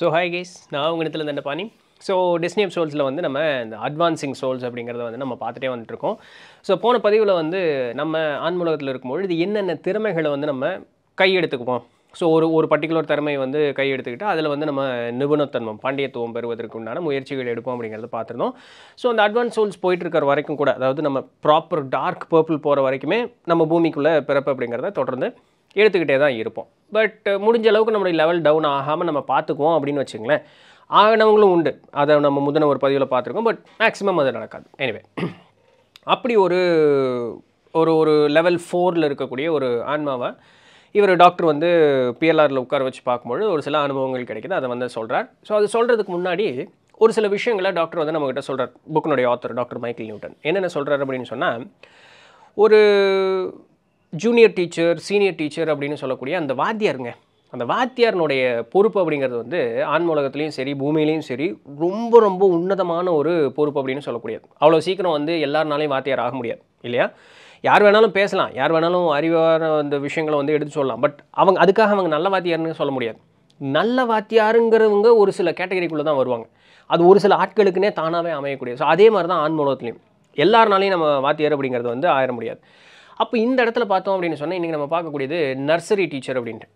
so hi guys நான் உங்கள் இடத்துல இந்த பாணி ஸோ டிஸ்னி சோல்ஸில் வந்து நம்ம இந்த அட்வான்சிங் சோல்ஸ் அப்படிங்கிறத வந்து நம்ம பார்த்துட்டே வந்துட்டுருக்கோம் ஸோ போன பதிவில் வந்து நம்ம ஆன்மூலகத்தில் இது என்னென்ன திறமைகளை வந்து நம்ம கையெடுத்துக்குவோம் ஸோ ஒரு ஒரு பர்டிகுலர் திறமை வந்து கையெடுத்துக்கிட்டு அதில் வந்து நம்ம நிபுணத்தன்மம் பாண்டியத்துவம் பெறுவதற்கு உண்டான முயற்சிகள் எடுப்போம் அப்படிங்கிறத பார்த்துருந்தோம் ஸோ அந்த அட்வான்ஸ் சோல்ஸ் போயிட்டுருக்கிற வரைக்கும் கூட அதாவது நம்ம ப்ராப்பர் டார்க் பர்பிள் போகிற வரைக்குமே நம்ம பூமிக்குள்ளே பிறப்பு அப்படிங்கிறத தொடர்ந்து எடுத்துக்கிட்டே தான் இருப்போம் பட் முடிஞ்ச அளவுக்கு நம்மளுடைய லெவல் டவுன் ஆகாமல் நம்ம பார்த்துக்குவோம் அப்படின்னு வச்சுங்களேன் ஆகினவங்களும் உண்டு அதை நம்ம முதன ஒரு பதிவில் பார்த்துருக்கோம் பட் மேக்ஸிமம் அது நடக்காது எனிவே அப்படி ஒரு ஒரு ஒரு லெவல் ஃபோரில் இருக்கக்கூடிய ஒரு ஆன்மாவை இவர் டாக்டர் வந்து பிஎல்ஆரில் உட்கார வச்சு பார்க்கும்போது ஒரு சில அனுபவங்கள் கிடைக்கிது அதை வந்து சொல்கிறார் ஸோ அது சொல்கிறதுக்கு முன்னாடி ஒரு சில விஷயங்களை டாக்டர் வந்து நம்மக்கிட்ட சொல்கிறார் புக்கினுடைய ஆத்தர் டாக்டர் மைக்கேல் நியூட்டன் என்னென்ன சொல்கிறார் அப்படின்னு சொன்னால் ஒரு ஜூனியர் டீச்சர் சீனியர் டீச்சர் அப்படின்னு சொல்லக்கூடிய அந்த வாத்தியாருங்க அந்த வாத்தியாரனுடைய பொறுப்பு அப்படிங்கிறது வந்து ஆன்மூலகத்துலேயும் சரி பூமியிலையும் சரி ரொம்ப ரொம்ப உன்னதமான ஒரு பொறுப்பு அப்படின்னு சொல்லக்கூடியது அவ்வளோ சீக்கிரம் வந்து எல்லாருனாலையும் வாத்தியார் ஆக முடியாது இல்லையா யார் வேணாலும் பேசலாம் யார் வேணாலும் அறிவான அந்த விஷயங்களை வந்து எடுத்து சொல்லலாம் பட் அவங்க அதுக்காக அவங்க நல்ல வாத்தியார்னு சொல்ல முடியாது நல்ல வாத்தியாருங்கிறவங்க ஒரு சில கேட்டகரிக்குள்ளே தான் வருவாங்க அது ஒரு சில ஆட்களுக்குன்னே தானாகவே அமையக்கூடிய ஸோ அதே மாதிரி தான் ஆன்மூலகத்துலேயும் எல்லாருனாலையும் நம்ம வாத்தியார் அப்படிங்கிறது வந்து ஆயிட முடியாது அப்போ இந்த இடத்துல பார்த்தோம் அப்படின்னு சொன்னால் இன்றைக்கி நம்ம பார்க்கக்கூடியது நர்சரி டீச்சர் அப்படின்ட்டு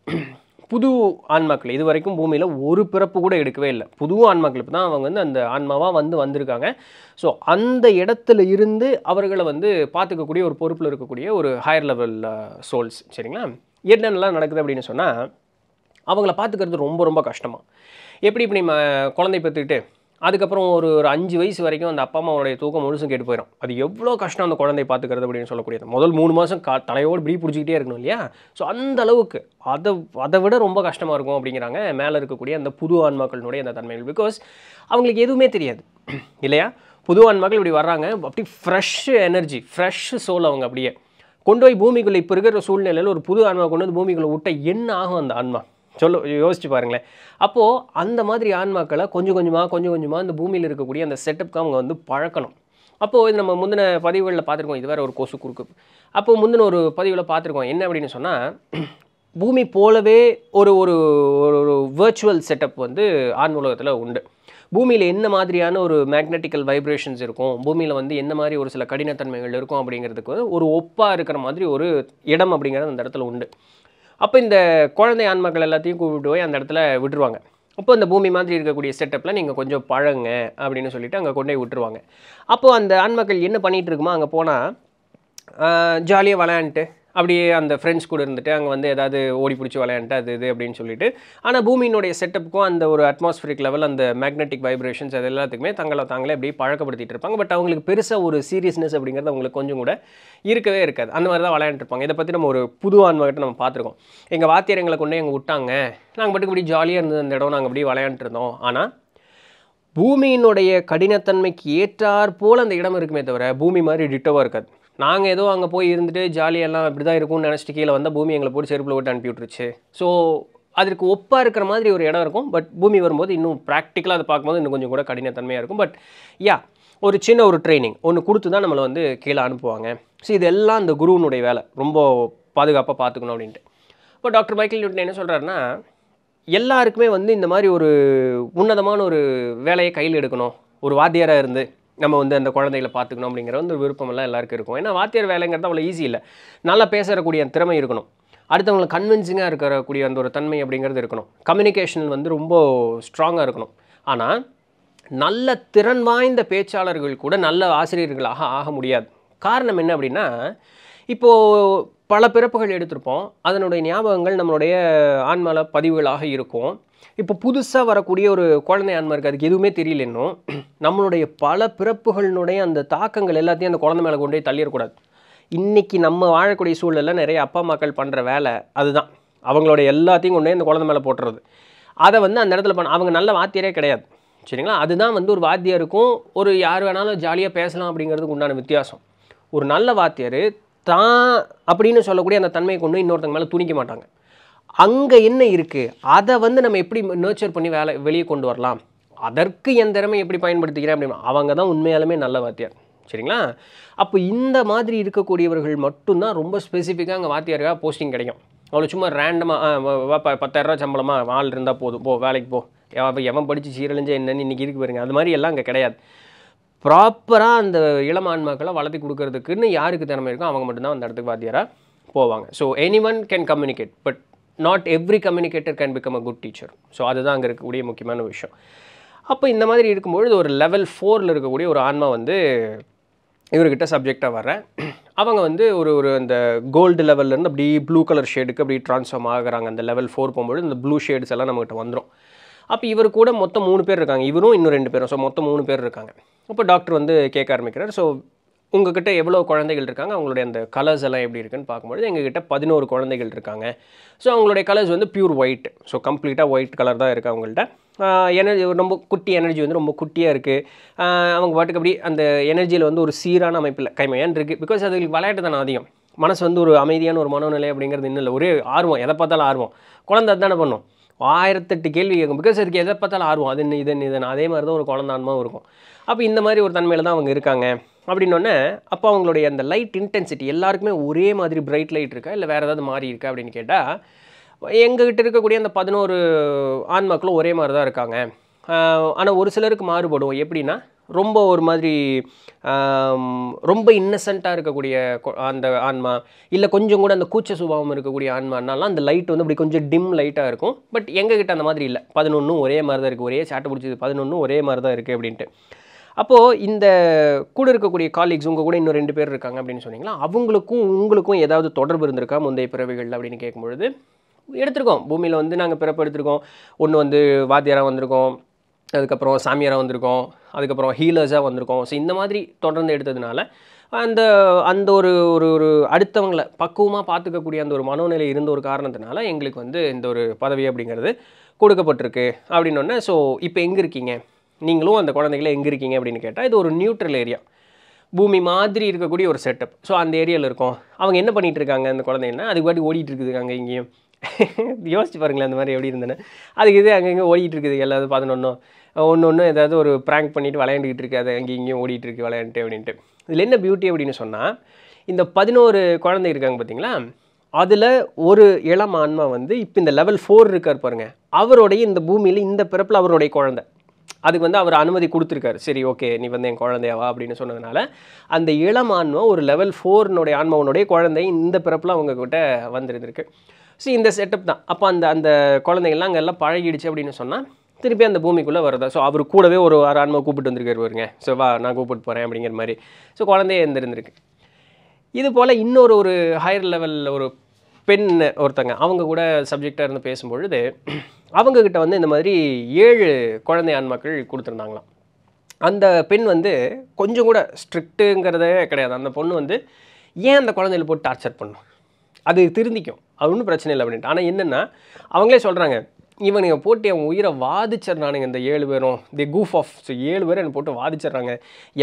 புது ஆன்மாக்கள் இது வரைக்கும் பூமியில் ஒரு பிறப்பு கூட எடுக்கவே இல்லை புது ஆன்மாக்கள் இப்போ தான் அவங்க வந்து அந்த ஆன்மாவாக வந்து வந்திருக்காங்க ஸோ அந்த இடத்துல இருந்து அவர்களை வந்து பார்த்துக்கக்கூடிய ஒரு பொறுப்பில் இருக்கக்கூடிய ஒரு ஹையர் லெவலில் சோல்ஸ் சரிங்களா என்னென்னலாம் நடக்குது அப்படின்னு சொன்னால் அவங்கள பார்த்துக்கிறது ரொம்ப ரொம்ப கஷ்டமாக எப்படி இப்படி குழந்தை பெற்றுக்கிட்டு அதுக்கப்புறம் ஒரு ஒரு அஞ்சு வயசு வரைக்கும் அந்த அப்பா அம்மாவோடைய தூக்கம் முழுசும் கேட்டு போயிடும் அது எவ்வளோ கஷ்டம் அந்த குழந்தை பார்த்துக்கிறது அப்படின்னு சொல்லக்கூடியது முதல் மூணு மாதம் கா தலையோடு பிடி பிடிச்சிக்கிட்டே இருக்கணும் இல்லையா ஸோ அந்த அளவுக்கு அதை அதை விட ரொம்ப கஷ்டமாக இருக்கும் அப்படிங்கிறாங்க மேலே இருக்கக்கூடிய அந்த புது ஆன்மாக்களினுடைய அந்த தன்மைகள் பிகாஸ் அவங்களுக்கு எதுவுமே தெரியாது இல்லையா புது ஆன்மாக்கள் இப்படி வர்றாங்க அப்படி ஃப்ரெஷ்ஷு எனர்ஜி ஃப்ரெஷ் சோல் அவங்க அப்படியே கொண்டு போய் பூமிக்குள்ளே இப்போ இருக்கிற சூழ்நிலையில் ஒரு புது ஆன்மா கொண்டு வந்து பூமிக்குள்ளே விட்ட என்ன ஆகும் அந்த ஆன்மா சொல்லு யோசிச்சு பாருங்களேன் அப்போது அந்த மாதிரி ஆன்மாக்களை கொஞ்சம் கொஞ்சமாக கொஞ்சம் கொஞ்சமாக அந்த பூமியில் இருக்கக்கூடிய அந்த செட்டப்க்கு அவங்க வந்து பழக்கணும் அப்போது இது நம்ம முந்தின பதிவுகளில் பார்த்துருக்கோம் இது வேறு ஒரு கொசு குறுக்கு அப்போது முந்தின ஒரு பதிவில் பார்த்துருக்கோம் என்ன அப்படின்னு சொன்னால் பூமி போலவே ஒரு ஒரு ஒரு வேர்ச்சுவல் செட்டப் வந்து ஆண் உலகத்தில் உண்டு பூமியில் என்ன மாதிரியான ஒரு மேக்னெட்டிக்கல் வைப்ரேஷன்ஸ் இருக்கும் பூமியில் வந்து என்ன மாதிரி ஒரு சில கடினத்தன்மைகள் இருக்கும் அப்படிங்கிறதுக்கு ஒரு ஒப்பாக இருக்கிற மாதிரி ஒரு இடம் அப்படிங்கிறது அந்த இடத்துல உண்டு அப்போ இந்த குழந்தை ஆன்மக்கள் எல்லாத்தையும் கூப்பிட்டு போய் அந்த இடத்துல விட்டுருவாங்க அப்போ அந்த பூமி மாதிரி இருக்கக்கூடிய செட்டப்பில் நீங்கள் கொஞ்சம் பழங்க அப்படின்னு சொல்லிவிட்டு அங்கே கொண்டு போய் விட்டுருவாங்க அப்போது அந்த ஆண்மக்கள் என்ன பண்ணிகிட்டு இருக்குமோ அங்கே போனால் ஜாலியாக விளையாண்டுட்டு அப்படியே அந்த ஃப்ரெண்ட்ஸ் கூட இருந்துட்டு அங்கே வந்து ஏதாவது ஓடி பிடிச்சி விளையாண்டுட்டு அது இது அப்படின்னு சொல்லிட்டு ஆனால் பூமியினுடைய செட்டப்புக்கும் அந்த ஒரு அட்மாஸ்பியரிக் லெவல் அந்த மேக்னெட்டிக் வைப்ரேஷன்ஸ் அது எல்லாத்துக்குமே தங்களை தாங்களே அப்படியே பழக்கப்படுத்திட்டு இருப்பாங்க பட் அவங்களுக்கு பெருசாக ஒரு சீரியஸ்னஸ் அப்படிங்கிறது அவங்களுக்கு கொஞ்சம் கூட இருக்கவே இருக்காது அந்த மாதிரி தான் விளையாண்டுருப்பாங்க இதை பற்றி நம்ம ஒரு புது ஆன்மகிட்ட நம்ம பார்த்துருக்கோம் எங்கள் வாத்தியரங்களை எங்களை கொண்டு எங்கள் விட்டாங்க நாங்கள் மட்டும் இப்படி ஜாலியாக இருந்தது அந்த இடம் நாங்கள் அப்படியே விளையாண்டுருந்தோம் ஆனால் பூமியினுடைய கடினத்தன்மைக்கு ஏற்றாற் போல் அந்த இடம் இருக்குமே தவிர பூமி மாதிரி டிட்டோவாக இருக்காது நாங்கள் ஏதோ அங்கே போய் இருந்துட்டு ஜாலியெல்லாம் இப்படி தான் இருக்கும்னு நினச்சிட்டு கீழே வந்தால் பூமி எங்களை போட்டு செருப்பில் விட்டு அனுப்பிவிட்டுருச்சு ஸோ அதற்கு ஒப்பாக இருக்கிற மாதிரி ஒரு இடம் இருக்கும் பட் பூமி வரும்போது இன்னும் ப்ராக்டிக்கலாக அதை பார்க்கும்போது இன்னும் கொஞ்சம் கூட கடினத்தன்மையாக இருக்கும் பட் யா ஒரு சின்ன ஒரு ட்ரைனிங் ஒன்று கொடுத்து தான் நம்மளை வந்து கீழே அனுப்புவாங்க ஸோ இதெல்லாம் இந்த குருவனுடைய வேலை ரொம்ப பாதுகாப்பாக பார்த்துக்கணும் அப்படின்ட்டு இப்போ டாக்டர் மைக்கேல் நியூட்டன் என்ன சொல்கிறாருன்னா எல்லாருக்குமே வந்து இந்த மாதிரி ஒரு உன்னதமான ஒரு வேலையை கையில் எடுக்கணும் ஒரு வாத்தியாராக இருந்து நம்ம வந்து அந்த குழந்தைகளை பார்த்துக்கணும் அப்படிங்கிற வந்து விருப்பமெல்லாம் எல்லாருக்கும் இருக்கும் ஏன்னா வாத்தியார் வேலைங்கிறது அவ்வளோ ஈஸி இல்லை நல்லா பேசக்கூடிய திறமை இருக்கணும் அடுத்தவங்களை கன்வின்சிங்காக இருக்கக்கூடிய அந்த ஒரு தன்மை அப்படிங்கிறது இருக்கணும் கம்யூனிகேஷன் வந்து ரொம்ப ஸ்ட்ராங்காக இருக்கணும் ஆனால் நல்ல திறன் வாய்ந்த பேச்சாளர்கள் கூட நல்ல ஆசிரியர்களாக ஆக முடியாது காரணம் என்ன அப்படின்னா இப்போது பல பிறப்புகள் எடுத்திருப்போம் அதனுடைய ஞாபகங்கள் நம்மளுடைய ஆன்மல பதிவுகளாக இருக்கும் இப்போ புதுசாக வரக்கூடிய ஒரு குழந்தை ஆன்மா இருக்குது அதுக்கு எதுவுமே தெரியல இன்னும் நம்மளுடைய பல பிறப்புகளினுடைய அந்த தாக்கங்கள் எல்லாத்தையும் அந்த குழந்தை மேலே கொண்டு போய் தள்ளிடக்கூடாது இன்றைக்கி நம்ம வாழக்கூடிய சூழலில் நிறைய அப்பா அம்மாக்கள் பண்ணுற வேலை அதுதான் அவங்களோட எல்லாத்தையும் கொண்டு போய் அந்த குழந்தை மேலே போட்டுறது அதை வந்து அந்த இடத்துல பண்ண அவங்க நல்ல வாத்தியரே கிடையாது சரிங்களா அதுதான் வந்து ஒரு வாத்தியருக்கும் ஒரு யார் வேணாலும் ஜாலியாக பேசலாம் அப்படிங்கிறதுக்கு உண்டான வித்தியாசம் ஒரு நல்ல வாத்தியர் தான் அப்படின்னு சொல்லக்கூடிய அந்த தன்மையை கொண்டு இன்னொருத்தங்க மேலே துணிக்க மாட்டாங்க அங்கே என்ன இருக்குது அதை வந்து நம்ம எப்படி நேச்சர் பண்ணி வேலை வெளியே கொண்டு வரலாம் அதற்கு என் திறமை எப்படி பயன்படுத்திக்கிறேன் அப்படின்னா அவங்க தான் உண்மையாலுமே நல்ல வாத்தியார் சரிங்களா அப்போ இந்த மாதிரி இருக்கக்கூடியவர்கள் மட்டும்தான் ரொம்ப ஸ்பெசிஃபிக்காக அங்கே வாத்தியாருக்காக போஸ்டிங் கிடைக்கும் அவ்வளோ சும்மா ரேண்டமாக பத்தாயிரரூவா சம்பளமாக ஆள் இருந்தால் போதும் போ வேலைக்கு போ எவன் படித்து சீரழிஞ்ச என்னன்னு இன்றைக்கி இருக்கு பாருங்க அது மாதிரி எல்லாம் அங்கே கிடையாது ப்ராப்பராக அந்த இளம் ஆன்மாக்களை வளர்த்தி கொடுக்கறதுக்குன்னு யாருக்கு திறமை இருக்கோ அவங்க மட்டும்தான் அந்த இடத்துக்கு வாத்தியாராக போவாங்க so any one can communicate but not every communicator can become a good teacher so அதுதான் அங்கே இருக்கக்கூடிய முக்கியமான விஷயம் அப்போ இந்த மாதிரி இருக்கும்பொழுது ஒரு லெவல் ஃபோரில் இருக்கக்கூடிய ஒரு ஆன்மா வந்து இவர்கிட்ட சப்ஜெக்டாக வர்றேன் அவங்க வந்து ஒரு ஒரு அந்த கோல்டு லெவல்லேருந்து அப்படி ப்ளூ கலர் ஷேடுக்கு அப்படி ட்ரான்ஸ்ஃபார்ம் ஆகிறாங்க அந்த லெவல் ஃபோர் போகும்போது இந்த ப்ளூ ஷேட்ஸ் எல்லாம் நம்மகிட்ட வந்துடும் அப்போ இவர் கூட மொத்தம் மூணு பேர் இருக்காங்க இவரும் இன்னும் ரெண்டு பேரும் ஸோ மொத்தம் மூணு பேர் இருக்காங்க அப்போ டாக்டர் வந்து கேட்க ஆரம்பிக்கிறார் ஸோ உங்ககிட்ட எவ்வளோ குழந்தைகள் இருக்காங்க அவங்களுடைய அந்த கலர்ஸ் எல்லாம் எப்படி இருக்குன்னு பார்க்கும்பொழுது எங்ககிட்ட பதினோரு குழந்தைகள் இருக்காங்க ஸோ அவங்களுடைய கலர்ஸ் வந்து பியூர் ஒயிட் ஸோ கம்ப்ளீட்டாக ஒயிட் கலர் தான் இருக்குது அவங்கள்ட்ட எனர்ஜி ரொம்ப குட்டி எனர்ஜி வந்து ரொம்ப குட்டியாக இருக்குது அவங்க பாட்டுக்கு அப்படி அந்த எனர்ஜியில் வந்து ஒரு சீரான அமைப்பில் கைமையான் இருக்குது பிகாஸ் அதுக்கு விளையாட்டு தானே அதிகம் மனசு வந்து ஒரு அமைதியான ஒரு மனநிலை அப்படிங்கிறது இன்னும் இல்லை ஒரே ஆர்வம் எதை பார்த்தாலும் ஆர்வம் குழந்தை தானே பண்ணும் ஆயிரத்தெட்டு கேள்வி கேட்கும் பிகாஸ் அதுக்கு எதை பார்த்தாலும் ஆர்வம் அது இது இதுன்னு அதே மாதிரி தான் ஒரு குழந்தான்மாவும் இருக்கும் அப்போ இந்த மாதிரி ஒரு தன்மையில் தான் அவங்க இருக்காங்க அப்படின்னொன்னே அப்போ அவங்களுடைய அந்த லைட் இன்டென்சிட்டி எல்லாருக்குமே ஒரே மாதிரி பிரைட் லைட் இருக்கா இல்லை வேறு ஏதாவது மாறி இருக்கா அப்படின்னு கேட்டால் எங்ககிட்ட இருக்கக்கூடிய அந்த பதினோரு ஆன்மாக்களும் ஒரே மாதிரி தான் இருக்காங்க ஆனால் ஒரு சிலருக்கு மாறுபடும் எப்படின்னா ரொம்ப ஒரு மாதிரி ரொம்ப இன்னசென்ட்டாக இருக்கக்கூடிய அந்த ஆன்மா இல்லை கொஞ்சம் கூட அந்த கூச்ச சுபாவம் இருக்கக்கூடிய ஆன்மானாலாம் அந்த லைட் வந்து அப்படி கொஞ்சம் டிம் லைட்டாக இருக்கும் பட் எங்ககிட்ட அந்த மாதிரி இல்லை பதினொன்றும் ஒரே மாதிரி தான் இருக்குது ஒரே சாட்டை பிடிச்சது பதினொன்றும் ஒரே மாதிரி தான் இருக்குது அப்படின்ட்டு அப்போது இந்த கூட இருக்கக்கூடிய காலீக்ஸ் உங்கள் கூட இன்னும் ரெண்டு பேர் இருக்காங்க அப்படின்னு சொன்னீங்களா அவங்களுக்கும் உங்களுக்கும் ஏதாவது தொடர்பு இருந்திருக்கா முந்தைய பிறவிகள் அப்படின்னு கேட்கும்பொழுது எடுத்திருக்கோம் பூமியில் வந்து நாங்கள் பிறப்பு எடுத்திருக்கோம் ஒன்று வந்து வாத்தியாராக வந்திருக்கோம் அதுக்கப்புறம் சாமியாராக வந்திருக்கோம் அதுக்கப்புறம் ஹீலர்ஸாக வந்திருக்கோம் ஸோ இந்த மாதிரி தொடர்ந்து எடுத்ததுனால அந்த அந்த ஒரு ஒரு ஒரு அடுத்தவங்களை பக்குவமாக பார்த்துக்கக்கூடிய அந்த ஒரு மனோநிலை இருந்த ஒரு காரணத்தினால எங்களுக்கு வந்து இந்த ஒரு பதவி அப்படிங்கிறது கொடுக்கப்பட்டிருக்கு அப்படின்னொன்னே ஸோ இப்போ எங்கே இருக்கீங்க நீங்களும் அந்த குழந்தைகளை எங்கே இருக்கீங்க அப்படின்னு கேட்டால் இது ஒரு நியூட்ரல் ஏரியா பூமி மாதிரி இருக்கக்கூடிய ஒரு செட்டப் ஸோ அந்த ஏரியாவில் இருக்கும் அவங்க என்ன பண்ணிகிட்டு இருக்காங்க அந்த குழந்தைங்கன்னா அதுக்கு பாட்டி ஓடிட்டு அங்கே இங்கேயும் யோசிச்சு பாருங்களேன் அந்த மாதிரி எப்படி இருந்தேன்னு அதுக்கு இது அங்கங்கே ஓடிட்டு இருக்குது எல்லாத்தையும் பார்த்துன்னு ஒன்று ஒன்று ஏதாவது ஒரு ப்ராங்க் பண்ணிவிட்டு விளையாண்டுக்கிட்டு இருக்காது அது அங்கே இங்கேயும் ஓடிட்டு இருக்கு விளையாண்டுட்டு அப்படின்ட்டு இதில் என்ன பியூட்டி அப்படின்னு சொன்னால் இந்த பதினோரு குழந்தை இருக்காங்க பார்த்தீங்களா அதில் ஒரு இளம் ஆன்மா வந்து இப்போ இந்த லெவல் ஃபோர் இருக்கார் பாருங்கள் அவருடைய இந்த பூமியில் இந்த பிறப்பில் அவருடைய குழந்தை அதுக்கு வந்து அவர் அனுமதி கொடுத்துருக்காரு சரி ஓகே நீ வந்து என் குழந்தையாவா அப்படின்னு சொன்னதுனால அந்த இளம் ஆன்மா ஒரு லெவல் ஃபோர்னுடைய ஆன்மாவனுடைய குழந்தை இந்த பிறப்பில் அவங்கக்கிட்ட வந்துருந்துருக்கு ஸோ இந்த செட்டப் தான் அப்போ அந்த அந்த குழந்தைங்கள்லாம் அங்கே எல்லாம் பழகிடுச்சு அப்படின்னு சொன்னால் திருப்பி அந்த பூமிக்குள்ளே வருதா ஸோ அவர் கூடவே ஒரு ஆறு ஆன்மா கூப்பிட்டு வந்திருக்காரு வருங்க ஸோ வா நான் கூப்பிட்டு போகிறேன் அப்படிங்கிற மாதிரி ஸோ குழந்தைய இருந்திருந்துருக்கு இது போல் இன்னொரு ஒரு ஹையர் லெவலில் ஒரு பெண் ஒருத்தங்க அவங்க கூட சப்ஜெக்டாக இருந்து பேசும்பொழுது அவங்கக்கிட்ட வந்து இந்த மாதிரி ஏழு குழந்தை ஆண்மக்கள் கொடுத்துருந்தாங்களாம் அந்த பெண் வந்து கொஞ்சம் கூட ஸ்ட்ரிக்ட்டுங்கிறதே கிடையாது அந்த பொண்ணு வந்து ஏன் அந்த குழந்தையில போட்டு டார்ச்சர் பண்ணும் அது திருந்திக்கும் அது ஒன்றும் பிரச்சனை இல்லை அப்படின்ட்டு ஆனால் என்னென்னா அவங்களே சொல்கிறாங்க இவனுங்க போட்டு அவன் உயிரை வாதிச்சிட்றானுங்க இந்த ஏழு பேரும் தி கூஃப் ஆஃப் ஸோ ஏழு பேரும் என்னை போட்டு வாதிச்சிட்றாங்க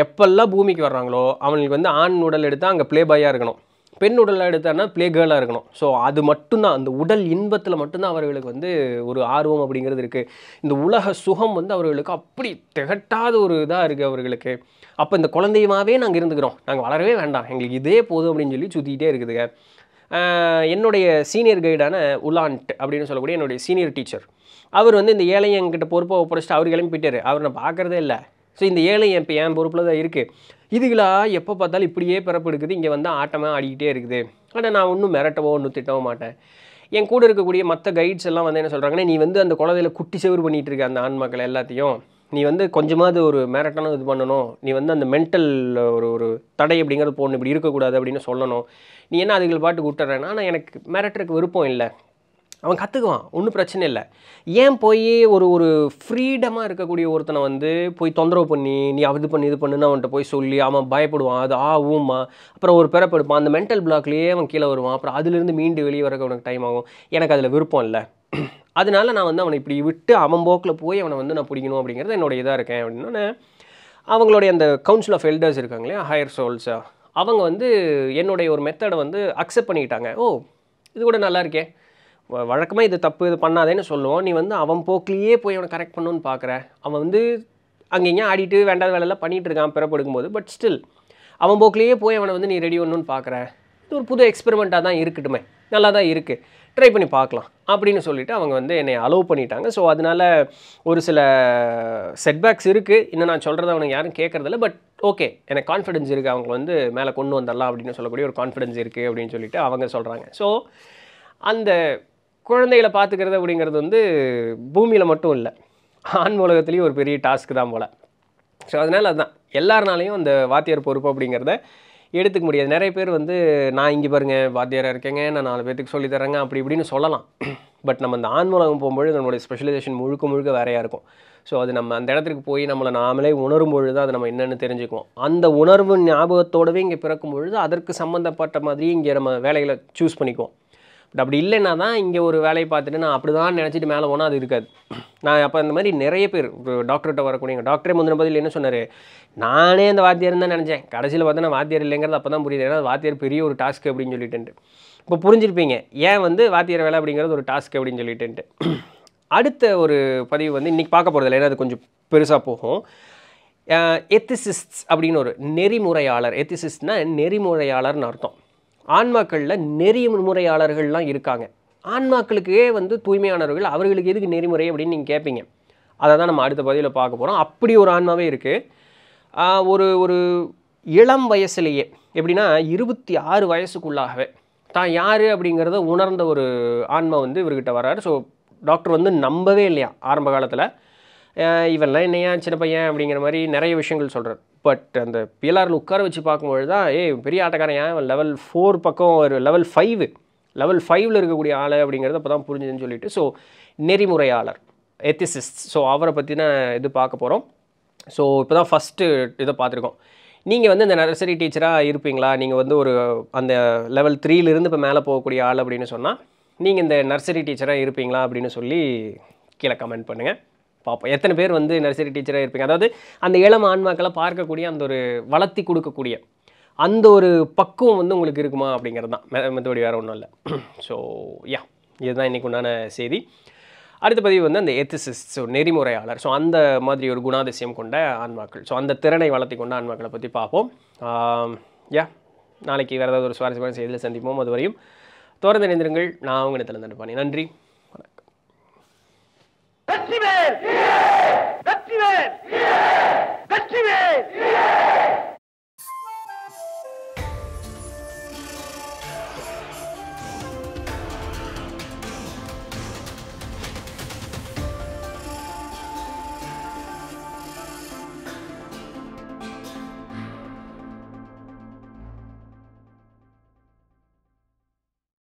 எப்பெல்லாம் பூமிக்கு வர்றாங்களோ அவனுக்கு வந்து ஆண் உடல் எடுத்தால் அங்கே ப்ளே பாயாக இருக்கணும் பெண் உடலாக எடுத்தான்னா பிளே கேர்ளாக இருக்கணும் ஸோ அது மட்டும்தான் அந்த உடல் இன்பத்தில் மட்டும்தான் அவர்களுக்கு வந்து ஒரு ஆர்வம் அப்படிங்கிறது இருக்குது இந்த உலக சுகம் வந்து அவர்களுக்கு அப்படி திகட்டாத ஒரு இதாக இருக்குது அவர்களுக்கு அப்போ இந்த குழந்தையுமாவே நாங்கள் இருந்துக்கிறோம் நாங்கள் வளரவே வேண்டாம் எங்களுக்கு இதே போதும் அப்படின்னு சொல்லி சுற்றிக்கிட்டே இருக்குதுங்க என்னுடைய சீனியர் கைடான உலான்ட் அப்படின்னு சொல்லக்கூடிய என்னுடைய சீனியர் டீச்சர் அவர் வந்து இந்த ஏழையங்கிட்ட என்கிட்ட பொறுப்பை ஒப்படைச்சிட்டு அவர் கிளம்பி போயிட்டார் அவர் நான் பார்க்குறதே இல்லை ஸோ இந்த ஏழை என் இப்போ என் பொறுப்பில் தான் இருக்குது இதுகளா எப்போ பார்த்தாலும் இப்படியே பிறப்பெடுக்குது இங்கே வந்து ஆட்டமாக ஆடிக்கிட்டே இருக்குது ஆனால் நான் ஒன்றும் மிரட்டவோ ஒன்றும் திட்டவோ மாட்டேன் என் கூட இருக்கக்கூடிய மற்ற கைட்ஸ் எல்லாம் வந்து என்ன சொல்கிறாங்கன்னா நீ வந்து அந்த குழந்தையில குட்டி செவர் பண்ணிகிட்டு இருக்க அந்த ஆண்மக்கள் எல்லாத்தையும் நீ வந்து கொஞ்சமாவது ஒரு மிரட்டணும் இது பண்ணணும் நீ வந்து அந்த மென்டல் ஒரு ஒரு தடை அப்படிங்கிறது போடணும் இப்படி இருக்கக்கூடாது அப்படின்னு சொல்லணும் நீ என்ன அதுகள் பாட்டு விட்டுறேன் ஆனால் எனக்கு மிரட்டுறதுக்கு விருப்பம் இல்லை அவன் கற்றுக்குவான் ஒன்றும் பிரச்சனை இல்லை ஏன் போய் ஒரு ஒரு ஃப்ரீடமாக இருக்கக்கூடிய ஒருத்தனை வந்து போய் தொந்தரவு பண்ணி நீ அது பண்ணி இது பண்ணுன்னு அவன்கிட்ட போய் சொல்லி அவன் பயப்படுவான் அது ஆ ஊமா அப்புறம் ஒரு பிறப்படுப்பான் அந்த மென்டல் பிளாக்லேயே அவன் கீழே வருவான் அப்புறம் அதுலேருந்து மீண்டு வெளியே வரக்கு அவனுக்கு டைம் ஆகும் எனக்கு அதில் விருப்பம் இல்லை அதனால நான் வந்து அவனை இப்படி விட்டு அவன் போக்கில் போய் அவனை வந்து நான் பிடிக்கணும் அப்படிங்கிறது என்னோடய இதாக இருக்கேன் அப்படின்னா அவங்களுடைய அந்த கவுன்சில் ஆஃப் எல்டர்ஸ் இருக்காங்களே ஹையர் சோல்ஸா அவங்க வந்து என்னுடைய ஒரு மெத்தடை வந்து அக்செப்ட் பண்ணிக்கிட்டாங்க ஓ இது கூட நல்லா இருக்கேன் வழக்கமாக இது தப்பு இது பண்ணாதேன்னு சொல்லுவோம் நீ வந்து அவன் போக்கிலேயே போய் அவனை கரெக்ட் பண்ணுன்னு பார்க்குற அவன் வந்து அங்கேயும் ஆடிட்டு வேண்டாத வேலையெல்லாம் பண்ணிகிட்டு இருக்கான் பிறப்படுக்கும்போது பட் ஸ்டில் அவன் போக்கிலேயே போய் அவனை வந்து நீ ரெடி பண்ணணுன்னு பார்க்குற இது ஒரு புது எக்ஸ்பெரிமெண்ட்டாக தான் இருக்கட்டுமே நல்லா தான் இருக்குது ட்ரை பண்ணி பார்க்கலாம் அப்படின்னு சொல்லிவிட்டு அவங்க வந்து என்னை அலோவ் பண்ணிட்டாங்க ஸோ அதனால் ஒரு சில செட்பேக்ஸ் இருக்குது இன்னும் நான் சொல்கிறத அவனுக்கு யாரும் கேட்குறதில்ல பட் ஓகே எனக்கு கான்ஃபிடென்ஸ் இருக்குது அவங்க வந்து மேலே கொண்டு வந்துடலாம் அப்படின்னு சொல்லக்கூடிய ஒரு கான்ஃபிடென்ஸ் இருக்குது அப்படின்னு சொல்லிட்டு அவங்க சொல்கிறாங்க ஸோ அந்த குழந்தைகளை பார்த்துக்கிறது அப்படிங்கிறது வந்து பூமியில் மட்டும் இல்லை ஆண் உலகத்துலேயும் ஒரு பெரிய டாஸ்க்கு தான் போல் ஸோ அதனால் அதுதான் எல்லாருனாலையும் அந்த வாத்தியார் பொறுப்பு அப்படிங்கிறத எடுத்துக்க முடியாது நிறைய பேர் வந்து நான் இங்கே பாருங்க வாத்தியாராக இருக்கேங்க நான் நாலு பேர்த்துக்கு சொல்லித்தரேங்க அப்படி இப்படின்னு சொல்லலாம் பட் நம்ம அந்த ஆண் உலகம் போகும்பொழுது நம்மளுடைய ஸ்பெஷலைசேஷன் முழுக்க முழுக்க வேறையாக இருக்கும் ஸோ அது நம்ம அந்த இடத்துக்கு போய் நம்மளை நாமளே உணரும் பொழுது அது நம்ம என்னென்னு தெரிஞ்சுக்குவோம் அந்த உணர்வு ஞாபகத்தோடவே இங்கே பிறக்கும் பொழுது அதற்கு சம்மந்தப்பட்ட மாதிரி இங்கே நம்ம வேலைகளை சூஸ் பண்ணிக்குவோம் பட் அப்படி இல்லைன்னா தான் இங்கே ஒரு வேலையை பார்த்துட்டு நான் அப்படி தான் நினச்சிட்டு மேலே போனால் அது இருக்காது நான் அப்போ இந்த மாதிரி நிறைய பேர் டாக்டர்கிட்ட வரக்கூடிய டாக்டரே முந்தின பதில் என்ன சொன்னார் நானே அந்த வாத்தியார் தான் நினச்சேன் கடைசியில் பார்த்தா நான் வாத்தியார் இல்லைங்கிறது அப்போ தான் புரியுது ஏன்னா வாத்தியார் பெரிய ஒரு டாஸ்க் அப்படின்னு சொல்லிட்டுன்ட்டு இப்போ புரிஞ்சிருப்பீங்க ஏன் வந்து வாத்தியார் வேலை அப்படிங்கிறது ஒரு டாஸ்க் அப்படின்னு சொல்லிட்டுன்ட்டு அடுத்த ஒரு பதிவு வந்து இன்றைக்கி பார்க்க போகிறதில்ல ஏன்னா அது கொஞ்சம் பெருசாக போகும் எத்திசிஸ்ட் அப்படின்னு ஒரு நெறிமுறையாளர் எத்திசிஸ்ட்னால் நெறிமுறையாளர்னு அர்த்தம் ஆன்மாக்களில் நெறிமுறையாளர்கள்லாம் இருக்காங்க ஆன்மாக்களுக்கே வந்து தூய்மையானவர்கள் அவர்களுக்கு எதுக்கு நெறிமுறை அப்படின்னு நீங்கள் கேட்பீங்க அதை தான் நம்ம அடுத்த பதிவில் பார்க்க போகிறோம் அப்படி ஒரு ஆன்மாவே இருக்குது ஒரு ஒரு இளம் வயசுலேயே எப்படின்னா இருபத்தி ஆறு வயசுக்குள்ளாகவே தான் யார் அப்படிங்கிறத உணர்ந்த ஒரு ஆன்மா வந்து இவர்கிட்ட வர்றாரு ஸோ டாக்டர் வந்து நம்பவே இல்லையா ஆரம்ப காலத்தில் இவன்லாம் என்னையா சின்ன பையன் அப்படிங்கிற மாதிரி நிறைய விஷயங்கள் சொல்கிறார் பட் அந்த பிஎல்ஆரில் உட்கார வச்சு பார்க்கும்பொழுது தான் ஏ பெரிய ஆட்டக்காரன் ஏன் லெவல் ஃபோர் பக்கம் ஒரு லெவல் ஃபைவ் லெவல் ஃபைவ்ல இருக்கக்கூடிய ஆள் அப்படிங்கிறத அப்போ தான் புரிஞ்சுதுன்னு சொல்லிட்டு ஸோ நெறிமுறையாளர் எத்திசிஸ்ட் ஸோ அவரை பற்றின இது பார்க்க போகிறோம் ஸோ இப்போ தான் ஃபஸ்ட்டு இதை பார்த்துருக்கோம் நீங்கள் வந்து இந்த நர்சரி டீச்சராக இருப்பீங்களா நீங்கள் வந்து ஒரு அந்த லெவல் த்ரீலேருந்து இப்போ மேலே போகக்கூடிய ஆள் அப்படின்னு சொன்னால் நீங்கள் இந்த நர்சரி டீச்சராக இருப்பீங்களா அப்படின்னு சொல்லி கீழே கமெண்ட் பண்ணுங்கள் பார்ப்போம் எத்தனை பேர் வந்து நர்சரி டீச்சராக இருப்பீங்க அதாவது அந்த இளம் ஆன்மாக்களை பார்க்கக்கூடிய அந்த ஒரு வளர்த்தி கொடுக்கக்கூடிய அந்த ஒரு பக்குவம் வந்து உங்களுக்கு இருக்குமா அப்படிங்கிறது தான் மெத்தபடி வேறு ஒன்றும் இல்லை ஸோ யா இதுதான் இன்றைக்கு உண்டான செய்தி அடுத்த பதிவு வந்து அந்த எத்திசிஸ்ட் ஸோ நெறிமுறையாளர் ஸோ அந்த மாதிரி ஒரு குணாதிசயம் கொண்ட ஆன்மாக்கள் ஸோ அந்த திறனை வளர்த்தி கொண்ட ஆன்மாக்களை பற்றி பார்ப்போம் யா நாளைக்கு வேறு ஏதாவது ஒரு சுவாரஸ்யமான செய்தியில் சந்திப்போம் அதுவரையும் வரையும் தொடர்ந்து நான் அவங்க நிலத்தலந்து நன்றி ফেস্টিভেল